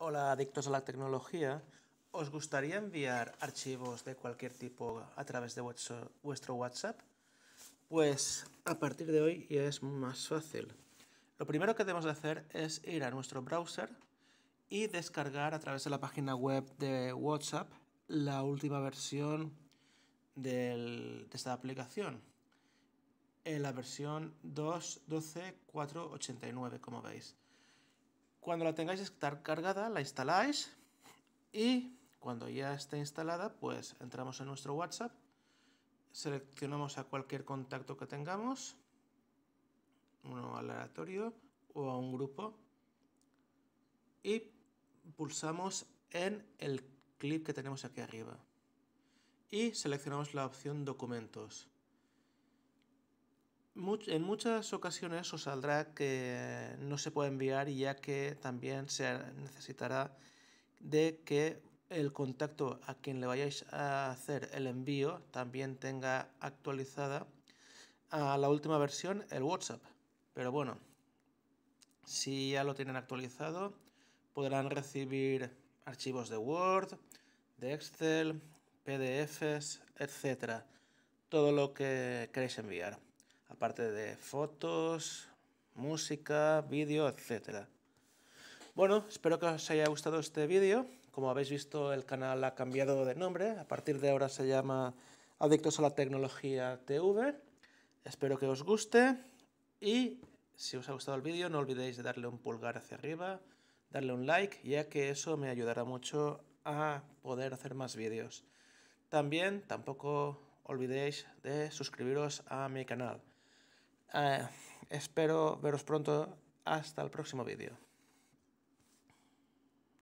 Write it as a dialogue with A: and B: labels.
A: Hola, adictos a la tecnología. ¿Os gustaría enviar archivos de cualquier tipo a través de vuestro WhatsApp? Pues a partir de hoy ya es más fácil. Lo primero que debemos hacer es ir a nuestro browser y descargar a través de la página web de WhatsApp la última versión de esta aplicación. En la versión 2.12.4.89, como veis. Cuando la tengáis estar cargada, la instaláis y cuando ya esté instalada, pues entramos en nuestro WhatsApp, seleccionamos a cualquier contacto que tengamos, uno al aleatorio o a un grupo, y pulsamos en el clip que tenemos aquí arriba. Y seleccionamos la opción documentos en muchas ocasiones os saldrá que no se puede enviar ya que también se necesitará de que el contacto a quien le vayáis a hacer el envío también tenga actualizada a la última versión el WhatsApp. Pero bueno, si ya lo tienen actualizado, podrán recibir archivos de Word, de Excel, PDFs, etcétera, todo lo que queréis enviar aparte de fotos, música, vídeo, etc. Bueno, espero que os haya gustado este vídeo. Como habéis visto, el canal ha cambiado de nombre. A partir de ahora se llama Adictos a la Tecnología TV. Espero que os guste y si os ha gustado el vídeo no olvidéis de darle un pulgar hacia arriba, darle un like, ya que eso me ayudará mucho a poder hacer más vídeos. También tampoco olvidéis de suscribiros a mi canal. Ah, espero veros pronto. Hasta el próximo vídeo.